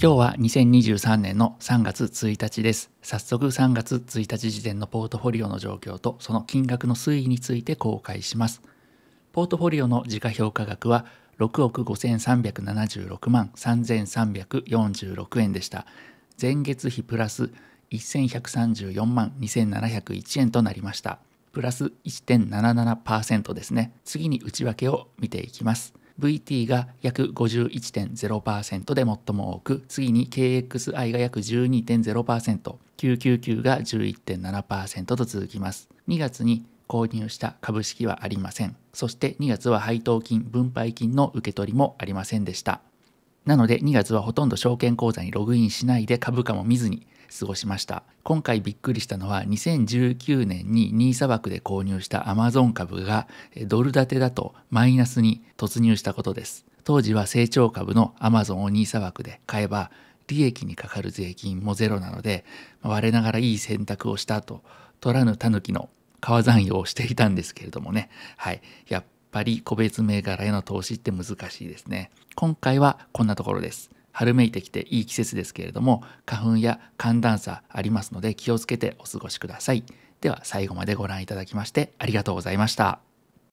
今日は2023年の3月1日です。早速3月1日時点のポートフォリオの状況とその金額の推移について公開します。ポートフォリオの時価評価額は6億5376万3346円でした。前月比プラス1134万2701円となりました。プラス1.77%ですね。次に内訳を見ていきます。VT が約51.0%で最も多く次に KXI が約 12.0%999 が11.7%と続きます2月に購入した株式はありませんそして2月は配当金分配金の受け取りもありませんでしたなので2月はほとんど証券口座にログインしないで株価も見ずに過ごしました今回びっくりしたのは2019年に NISA 枠で購入したアマゾン株がドル建てだとマイナスに突入したことです当時は成長株のアマゾンを NISA 枠で買えば利益にかかる税金もゼロなので我ながらいい選択をしたと取らぬ狸の川残用をしていたんですけれどもねはいやっぱり個別銘柄への投資って難しいですね今回はこんなところです春めいてきていい季節ですけれども花粉や寒暖差ありますので気をつけてお過ごしくださいでは最後までご覧いただきましてありがとうございました